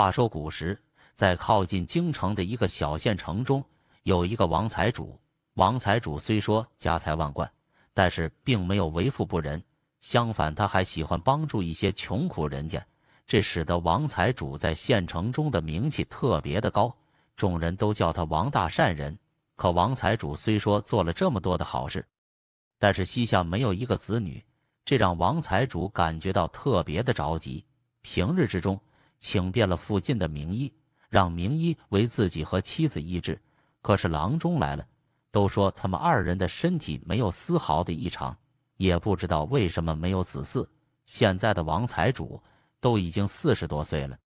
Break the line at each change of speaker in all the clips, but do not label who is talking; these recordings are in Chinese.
话说古时，在靠近京城的一个小县城中，有一个王财主。王财主虽说家财万贯，但是并没有为富不仁，相反，他还喜欢帮助一些穷苦人家。这使得王财主在县城中的名气特别的高，众人都叫他王大善人。可王财主虽说做了这么多的好事，但是膝下没有一个子女，这让王财主感觉到特别的着急。平日之中，请遍了附近的名医，让名医为自己和妻子医治。可是郎中来了，都说他们二人的身体没有丝毫的异常，也不知道为什么没有子嗣。现在的王财主都已经四十多岁了，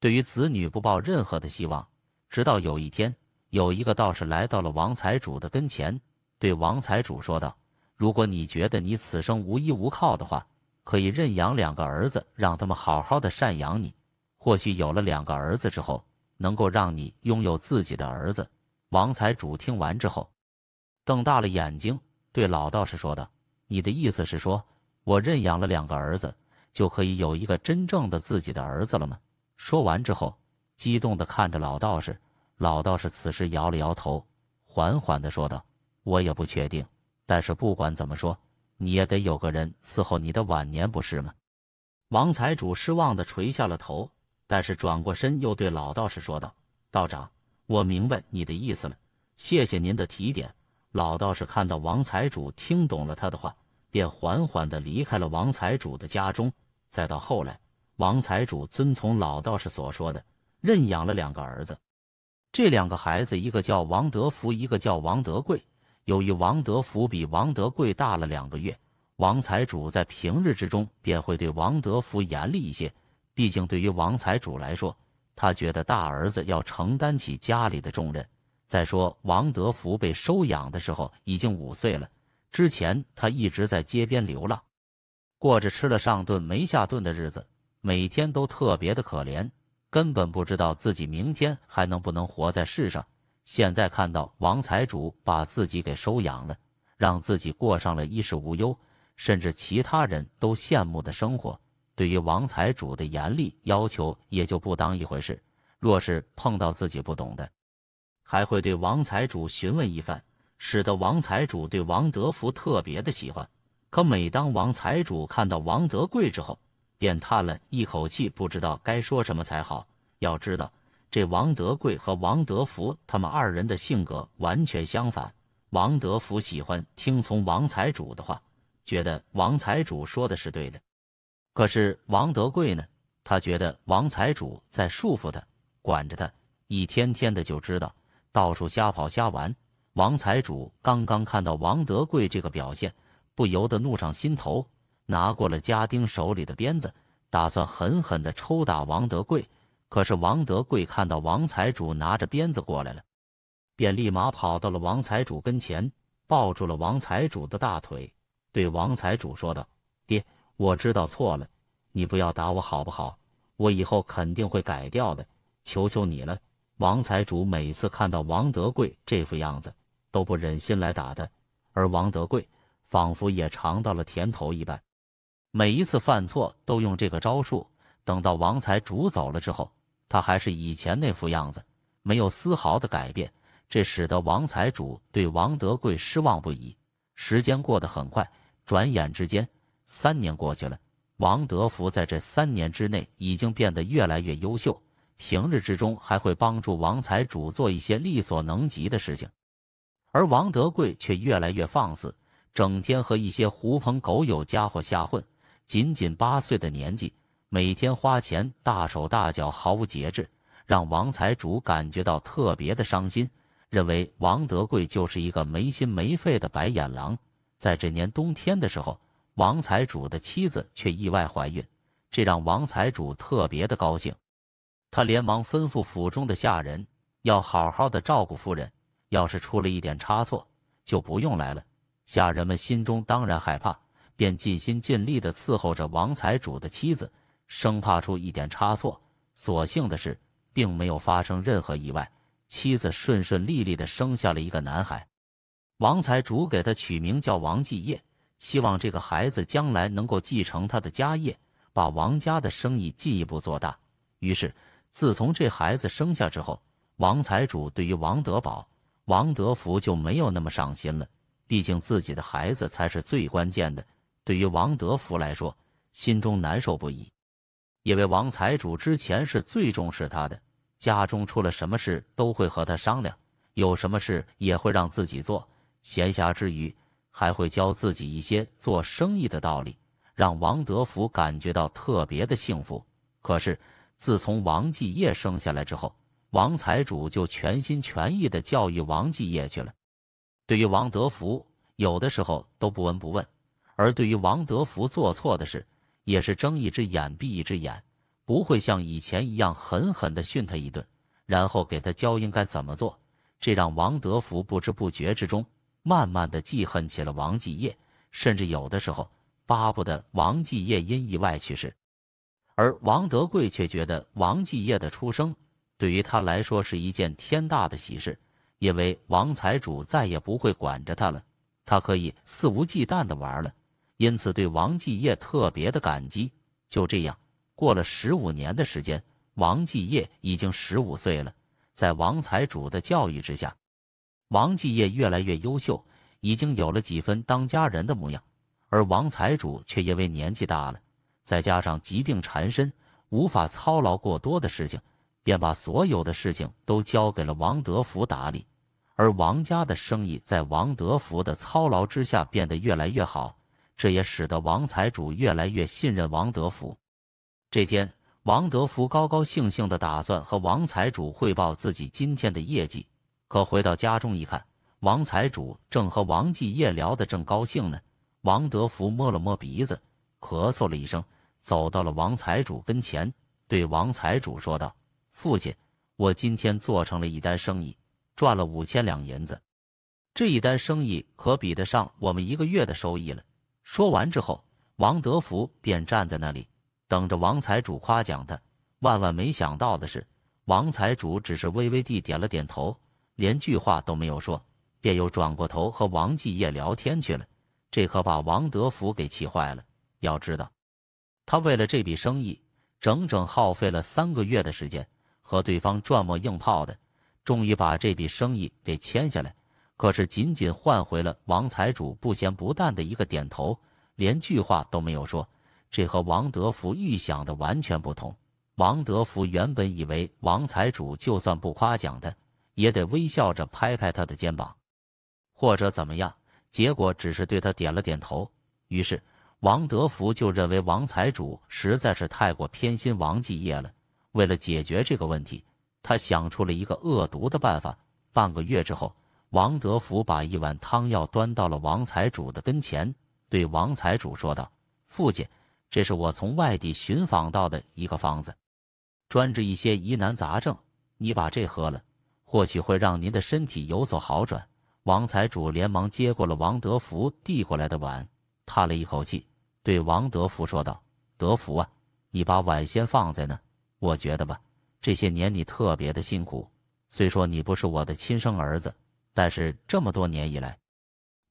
对于子女不抱任何的希望。直到有一天，有一个道士来到了王财主的跟前，对王财主说道：“如果你觉得你此生无依无靠的话，可以认养两个儿子，让他们好好的赡养你。”或许有了两个儿子之后，能够让你拥有自己的儿子。王财主听完之后，瞪大了眼睛，对老道士说道：“你的意思是说，我认养了两个儿子，就可以有一个真正的自己的儿子了吗？”说完之后，激动的看着老道士。老道士此时摇了摇头，缓缓的说道：“我也不确定，但是不管怎么说，你也得有个人伺候你的晚年，不是吗？”王财主失望的垂下了头。但是转过身又对老道士说道：“道长，我明白你的意思了，谢谢您的提点。”老道士看到王财主听懂了他的话，便缓缓的离开了王财主的家中。再到后来，王财主遵从老道士所说的，认养了两个儿子。这两个孩子，一个叫王德福，一个叫王德贵。由于王德福比王德贵大了两个月，王财主在平日之中便会对王德福严厉一些。毕竟，对于王财主来说，他觉得大儿子要承担起家里的重任。再说，王德福被收养的时候已经五岁了，之前他一直在街边流浪，过着吃了上顿没下顿的日子，每天都特别的可怜，根本不知道自己明天还能不能活在世上。现在看到王财主把自己给收养了，让自己过上了衣食无忧，甚至其他人都羡慕的生活。对于王财主的严厉要求也就不当一回事。若是碰到自己不懂的，还会对王财主询问一番，使得王财主对王德福特别的喜欢。可每当王财主看到王德贵之后，便叹了一口气，不知道该说什么才好。要知道，这王德贵和王德福他们二人的性格完全相反。王德福喜欢听从王财主的话，觉得王财主说的是对的。可是王德贵呢？他觉得王财主在束缚他，管着他，一天天的就知道到处瞎跑瞎玩。王财主刚刚看到王德贵这个表现，不由得怒上心头，拿过了家丁手里的鞭子，打算狠狠的抽打王德贵。可是王德贵看到王财主拿着鞭子过来了，便立马跑到了王财主跟前，抱住了王财主的大腿，对王财主说道：“爹。”我知道错了，你不要打我好不好？我以后肯定会改掉的，求求你了！王财主每次看到王德贵这副样子，都不忍心来打他，而王德贵仿佛也尝到了甜头一般，每一次犯错都用这个招数。等到王财主走了之后，他还是以前那副样子，没有丝毫的改变，这使得王财主对王德贵失望不已。时间过得很快，转眼之间。三年过去了，王德福在这三年之内已经变得越来越优秀，平日之中还会帮助王财主做一些力所能及的事情，而王德贵却越来越放肆，整天和一些狐朋狗友家伙瞎混。仅仅八岁的年纪，每天花钱大手大脚，毫无节制，让王财主感觉到特别的伤心，认为王德贵就是一个没心没肺的白眼狼。在这年冬天的时候。王财主的妻子却意外怀孕，这让王财主特别的高兴。他连忙吩咐府中的下人，要好好的照顾夫人，要是出了一点差错，就不用来了。下人们心中当然害怕，便尽心尽力的伺候着王财主的妻子，生怕出一点差错。所幸的是，并没有发生任何意外，妻子顺顺利利的生下了一个男孩。王财主给他取名叫王继业。希望这个孩子将来能够继承他的家业，把王家的生意进一步做大。于是，自从这孩子生下之后，王财主对于王德宝、王德福就没有那么上心了。毕竟自己的孩子才是最关键的。对于王德福来说，心中难受不已，因为王财主之前是最重视他的，家中出了什么事都会和他商量，有什么事也会让自己做。闲暇之余。还会教自己一些做生意的道理，让王德福感觉到特别的幸福。可是自从王继业生下来之后，王财主就全心全意的教育王继业去了。对于王德福，有的时候都不闻不问；而对于王德福做错的事，也是睁一只眼闭一只眼，不会像以前一样狠狠的训他一顿，然后给他教应该怎么做。这让王德福不知不觉之中。慢慢的记恨起了王继业，甚至有的时候巴不得王继业因意外去世。而王德贵却觉得王继业的出生对于他来说是一件天大的喜事，因为王财主再也不会管着他了，他可以肆无忌惮的玩了，因此对王继业特别的感激。就这样过了十五年的时间，王继业已经十五岁了，在王财主的教育之下。王继业越来越优秀，已经有了几分当家人的模样，而王财主却因为年纪大了，再加上疾病缠身，无法操劳过多的事情，便把所有的事情都交给了王德福打理。而王家的生意在王德福的操劳之下变得越来越好，这也使得王财主越来越信任王德福。这天，王德福高高兴兴的打算和王财主汇报自己今天的业绩。可回到家中一看，王财主正和王继业聊得正高兴呢。王德福摸了摸鼻子，咳嗽了一声，走到了王财主跟前，对王财主说道：“父亲，我今天做成了一单生意，赚了五千两银子。这一单生意可比得上我们一个月的收益了。”说完之后，王德福便站在那里等着王财主夸奖他。万万没想到的是，王财主只是微微地点了点头。连句话都没有说，便又转过头和王继业聊天去了。这可把王德福给气坏了。要知道，他为了这笔生意，整整耗费了三个月的时间，和对方转磨硬泡的，终于把这笔生意给签下来。可是，仅仅换回了王财主不咸不淡的一个点头，连句话都没有说。这和王德福预想的完全不同。王德福原本以为王财主就算不夸奖他。也得微笑着拍拍他的肩膀，或者怎么样？结果只是对他点了点头。于是王德福就认为王财主实在是太过偏心王继业了。为了解决这个问题，他想出了一个恶毒的办法。半个月之后，王德福把一碗汤药端到了王财主的跟前，对王财主说道：“父亲，这是我从外地寻访到的一个方子，专治一些疑难杂症。你把这喝了。”或许会让您的身体有所好转。王财主连忙接过了王德福递过来的碗，叹了一口气，对王德福说道：“德福啊，你把碗先放在那。我觉得吧，这些年你特别的辛苦。虽说你不是我的亲生儿子，但是这么多年以来，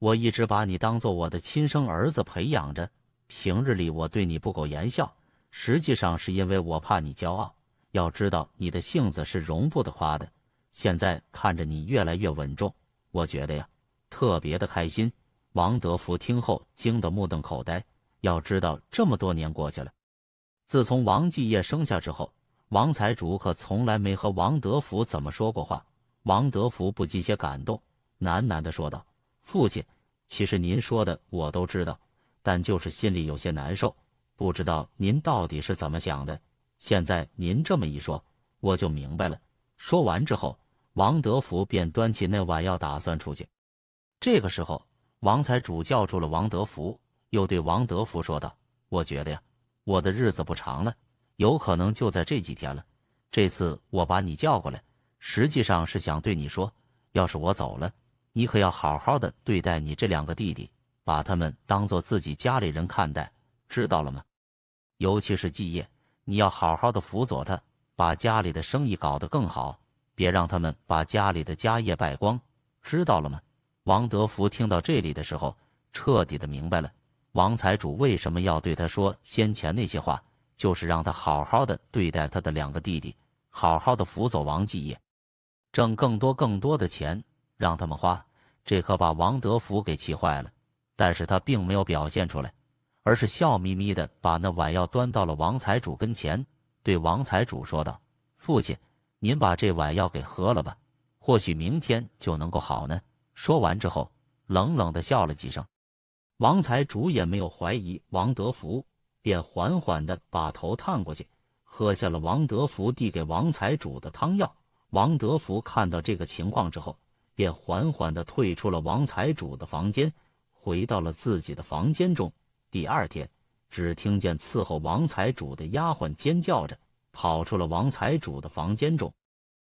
我一直把你当做我的亲生儿子培养着。平日里我对你不苟言笑，实际上是因为我怕你骄傲。要知道你的性子是容不得夸的。”现在看着你越来越稳重，我觉得呀，特别的开心。王德福听后惊得目瞪口呆。要知道这么多年过去了，自从王继业生下之后，王财主可从来没和王德福怎么说过话。王德福不禁些感动，喃喃的说道：“父亲，其实您说的我都知道，但就是心里有些难受，不知道您到底是怎么想的。现在您这么一说，我就明白了。”说完之后。王德福便端起那碗药，打算出去。这个时候，王财主叫住了王德福，又对王德福说道：“我觉得呀，我的日子不长了，有可能就在这几天了。这次我把你叫过来，实际上是想对你说，要是我走了，你可要好好的对待你这两个弟弟，把他们当做自己家里人看待，知道了吗？尤其是继业，你要好好的辅佐他，把家里的生意搞得更好。”别让他们把家里的家业败光，知道了吗？王德福听到这里的时候，彻底的明白了王财主为什么要对他说先前那些话，就是让他好好的对待他的两个弟弟，好好的辅佐王继业，挣更多更多的钱让他们花。这可把王德福给气坏了，但是他并没有表现出来，而是笑眯眯的把那碗药端到了王财主跟前，对王财主说道：“父亲。”您把这碗药给喝了吧，或许明天就能够好呢。说完之后，冷冷的笑了几声。王财主也没有怀疑王德福，便缓缓的把头探过去，喝下了王德福递给王财主的汤药。王德福看到这个情况之后，便缓缓的退出了王财主的房间，回到了自己的房间中。第二天，只听见伺候王财主的丫鬟尖叫着。跑出了王财主的房间中，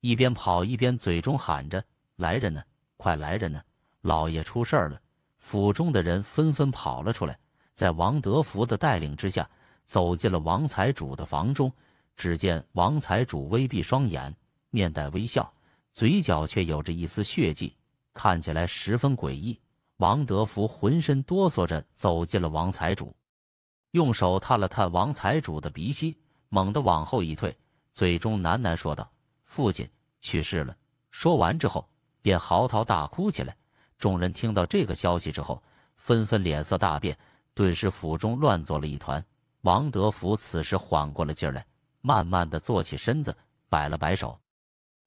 一边跑一边嘴中喊着：“来人呢！快来人呢！老爷出事儿了！”府中的人纷纷跑了出来，在王德福的带领之下，走进了王财主的房中。只见王财主微闭双眼，面带微笑，嘴角却有着一丝血迹，看起来十分诡异。王德福浑身哆嗦着走进了王财主，用手探了探王财主的鼻息。猛地往后一退，嘴中喃喃说道：“父亲去世了。”说完之后，便嚎啕大哭起来。众人听到这个消息之后，纷纷脸色大变，顿时府中乱作了一团。王德福此时缓过了劲儿来，慢慢的坐起身子，摆了摆手，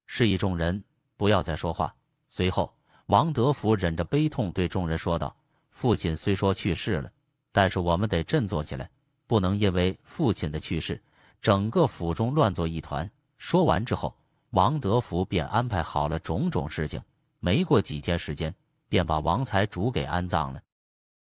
示意众人不要再说话。随后，王德福忍着悲痛对众人说道：“父亲虽说去世了，但是我们得振作起来，不能因为父亲的去世。”整个府中乱作一团。说完之后，王德福便安排好了种种事情。没过几天时间，便把王财主给安葬了。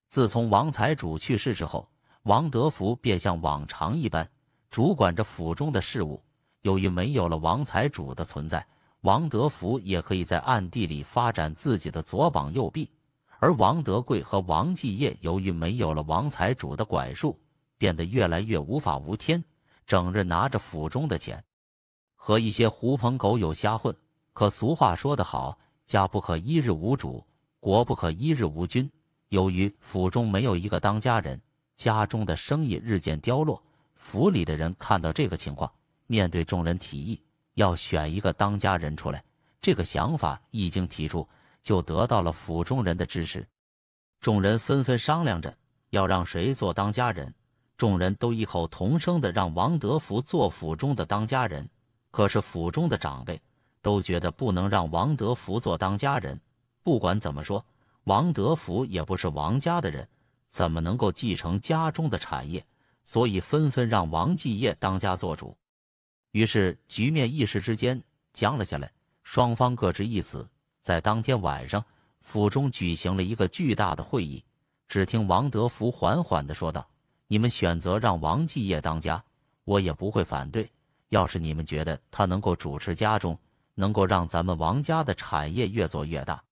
自从王财主去世之后，王德福便像往常一般主管着府中的事务。由于没有了王财主的存在，王德福也可以在暗地里发展自己的左膀右臂。而王德贵和王继业由于没有了王财主的管束，变得越来越无法无天。整日拿着府中的钱，和一些狐朋狗友瞎混。可俗话说得好，家不可一日无主，国不可一日无君。由于府中没有一个当家人，家中的生意日渐凋落。府里的人看到这个情况，面对众人提议要选一个当家人出来，这个想法一经提出，就得到了府中人的支持。众人纷纷商量着要让谁做当家人。众人都异口同声的让王德福做府中的当家人，可是府中的长辈都觉得不能让王德福做当家人。不管怎么说，王德福也不是王家的人，怎么能够继承家中的产业？所以纷纷让王继业当家做主。于是局面一时之间僵了下来，双方各执一词。在当天晚上，府中举行了一个巨大的会议，只听王德福缓缓的说道。你们选择让王继业当家，我也不会反对。要是你们觉得他能够主持家中，能够让咱们王家的产业越做越大。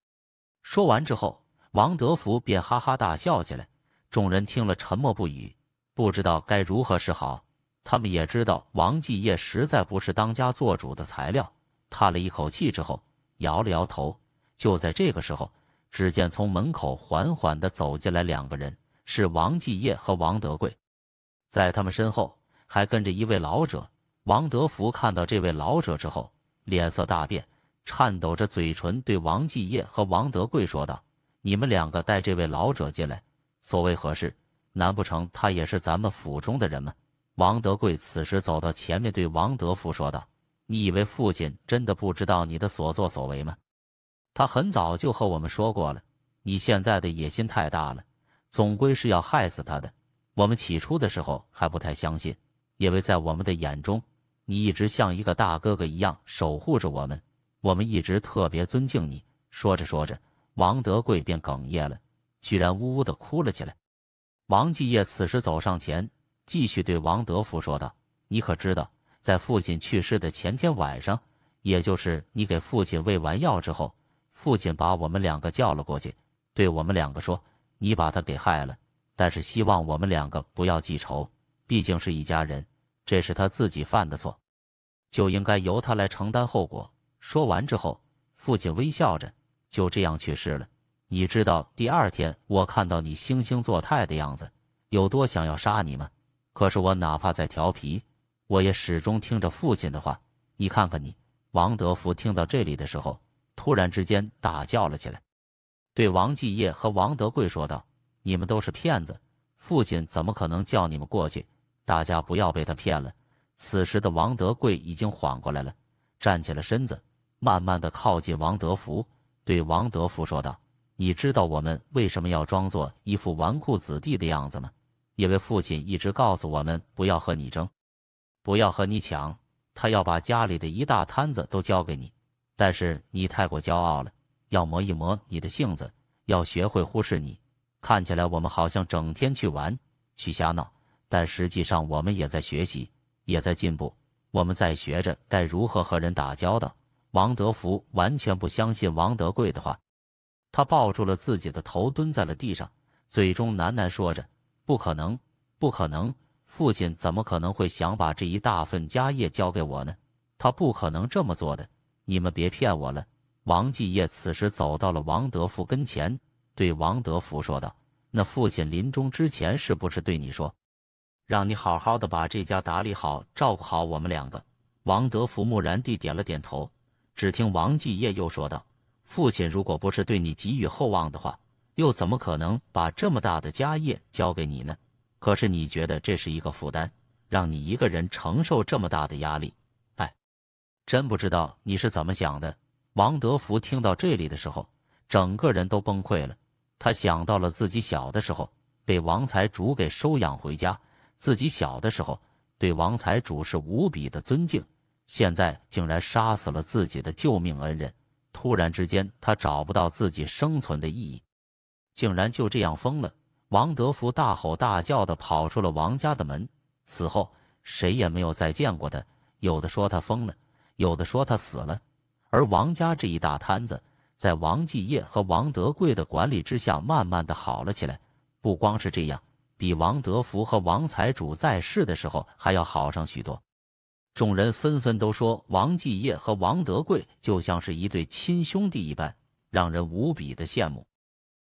说完之后，王德福便哈哈大笑起来。众人听了沉默不语，不知道该如何是好。他们也知道王继业实在不是当家做主的材料，叹了一口气之后摇了摇头。就在这个时候，只见从门口缓缓地走进来两个人。是王继业和王德贵，在他们身后还跟着一位老者。王德福看到这位老者之后，脸色大变，颤抖着嘴唇对王继业和王德贵说道：“你们两个带这位老者进来，所谓何事？难不成他也是咱们府中的人吗？”王德贵此时走到前面，对王德福说道：“你以为父亲真的不知道你的所作所为吗？他很早就和我们说过了，你现在的野心太大了。”总归是要害死他的。我们起初的时候还不太相信，因为在我们的眼中，你一直像一个大哥哥一样守护着我们，我们一直特别尊敬你。说着说着，王德贵便哽咽了，居然呜呜的哭了起来。王继业此时走上前，继续对王德福说道：“你可知道，在父亲去世的前天晚上，也就是你给父亲喂完药之后，父亲把我们两个叫了过去，对我们两个说。”你把他给害了，但是希望我们两个不要记仇，毕竟是一家人。这是他自己犯的错，就应该由他来承担后果。说完之后，父亲微笑着就这样去世了。你知道第二天我看到你惺惺作态的样子，有多想要杀你吗？可是我哪怕再调皮，我也始终听着父亲的话。你看看你，王德福听到这里的时候，突然之间大叫了起来。对王继业和王德贵说道：“你们都是骗子，父亲怎么可能叫你们过去？大家不要被他骗了。”此时的王德贵已经缓过来了，站起了身子，慢慢的靠近王德福，对王德福说道：“你知道我们为什么要装作一副纨绔子弟的样子吗？因为父亲一直告诉我们不要和你争，不要和你抢，他要把家里的一大摊子都交给你。但是你太过骄傲了。”要磨一磨你的性子，要学会忽视你。看起来我们好像整天去玩去瞎闹，但实际上我们也在学习，也在进步。我们在学着该如何和人打交道。王德福完全不相信王德贵的话，他抱住了自己的头，蹲在了地上，嘴中喃喃说着：“不可能，不可能！父亲怎么可能会想把这一大份家业交给我呢？他不可能这么做的。你们别骗我了。”王继业此时走到了王德福跟前，对王德福说道：“那父亲临终之前是不是对你说，让你好好的把这家打理好，照顾好我们两个？”王德福木然地点了点头。只听王继业又说道：“父亲如果不是对你寄予厚望的话，又怎么可能把这么大的家业交给你呢？可是你觉得这是一个负担，让你一个人承受这么大的压力？哎，真不知道你是怎么想的。”王德福听到这里的时候，整个人都崩溃了。他想到了自己小的时候被王财主给收养回家，自己小的时候对王财主是无比的尊敬。现在竟然杀死了自己的救命恩人，突然之间他找不到自己生存的意义，竟然就这样疯了。王德福大吼大叫的跑出了王家的门，此后谁也没有再见过他。有的说他疯了，有的说他死了。而王家这一大摊子，在王继业和王德贵的管理之下，慢慢的好了起来。不光是这样，比王德福和王财主在世的时候还要好上许多。众人纷纷都说，王继业和王德贵就像是一对亲兄弟一般，让人无比的羡慕。